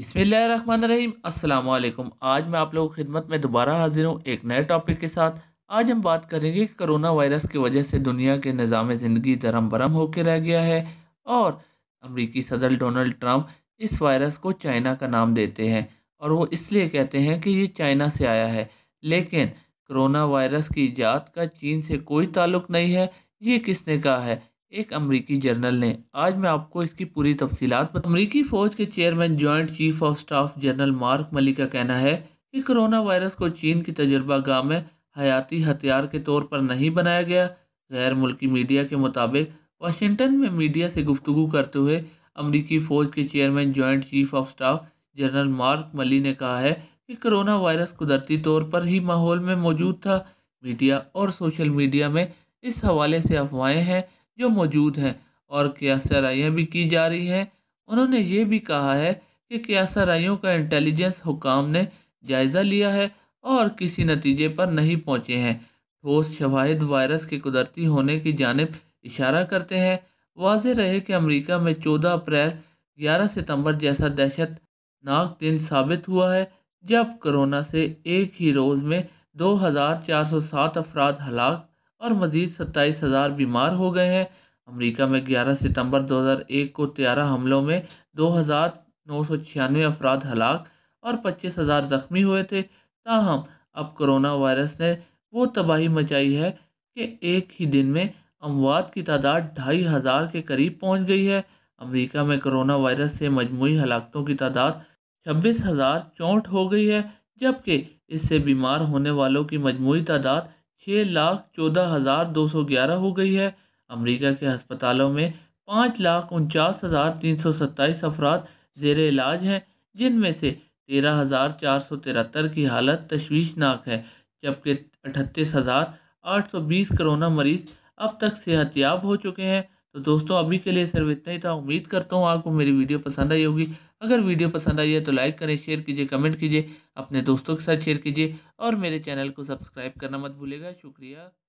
अस्सलाम वालेकुम आज मैं आप लोगों की खिदमत में दोबारा हाजिर हूँ एक नए टॉपिक के साथ आज हम बात करेंगे कि करोना वायरस की वजह से दुनिया के निज़ाम ज़िंदगी धरम भरम होकर रह गया है और अमरीकी सदर डोनल्ड ट्रंप इस वायरस को चाइना का नाम देते हैं और वो इसलिए कहते हैं कि ये चाइना से आया है लेकिन करोना वायरस की ईजाद का चीन से कोई ताल्लुक़ नहीं है ये किसने कहा है एक अमरीकी जनरल ने आज मैं आपको इसकी पूरी तफसीत अमरीकी फ़ौज के chairman joint chief of staff general Mark Milley का कहना है कि कोरोना वायरस को चीन की तजर्बा गाह में हयाती हथियार के तौर पर नहीं बनाया गया गैर मुल्की मीडिया के मुताबिक वाशिंगटन में मीडिया से गुफ्तु करते हुए अमरीकी फ़ौज के chairman joint chief of staff general Mark Milley ने कहा है कि कोरोना वायरस कुदरती तौर पर ही माहौल में मौजूद था मीडिया और सोशल मीडिया में इस हवाले से अफवाहें हैं जो मौजूद हैं और क्यासराइयाँ भी की जा रही हैं उन्होंने ये भी कहा है कि क्यासराइयों का इंटेलिजेंस हुकाम ने जायज़ा लिया है और किसी नतीजे पर नहीं पहुँचे हैं ठोस शवाहद वायरस के कुदरती होने की जानब इशारा करते हैं वाज रहे कि अमरीका में चौदह अप्रैल ग्यारह सितम्बर जैसा दहशत नाक दिन साबित हुआ है जब कोरोना से एक ही रोज़ में दो हज़ार चार सौ सात अफराद हलाक और मजीद सत्ताईस हज़ार बीमार हो गए हैं अमरीका में ग्यारह सितम्बर दो हज़ार एक को तेरह हमलों में दो हज़ार नौ सौ छियानवे अफराद हलाक और पच्चीस हज़ार ज़ख्मी हुए थे ताहम अब करोना वायरस ने वो तबाही मचाई है कि एक ही दिन में अमवात की तादाद ढाई हज़ार के करीब पहुँच गई है अमरीका में करोना वायरस से मजमू हलाकतों की तादाद छब्बीस हज़ार चौंठ हो गई है जबकि इससे बीमार होने वालों की मजमू तादाद छः लाख चौदह हज़ार दो सौ ग्यारह हो गई है अमेरिका के अस्पतालों में पाँच लाख उनचास हज़ार तीन सौ सत्ताईस अफराद जेर इलाज हैं जिनमें से तेरह हज़ार चार सौ तिहत्तर की हालत तशवीशनाक है जबकि अठतीस हज़ार आठ सौ बीस करोना मरीज़ अब तक सेहतियाब हो चुके हैं तो दोस्तों अभी के लिए सिर्फ इतना ही था उम्मीद करता हूँ आपको मेरी वीडियो पसंद आई होगी अगर वीडियो पसंद आई है तो लाइक करें शेयर कीजिए कमेंट कीजिए अपने दोस्तों के साथ शेयर कीजिए और मेरे चैनल को सब्सक्राइब करना मत भूलेगा शुक्रिया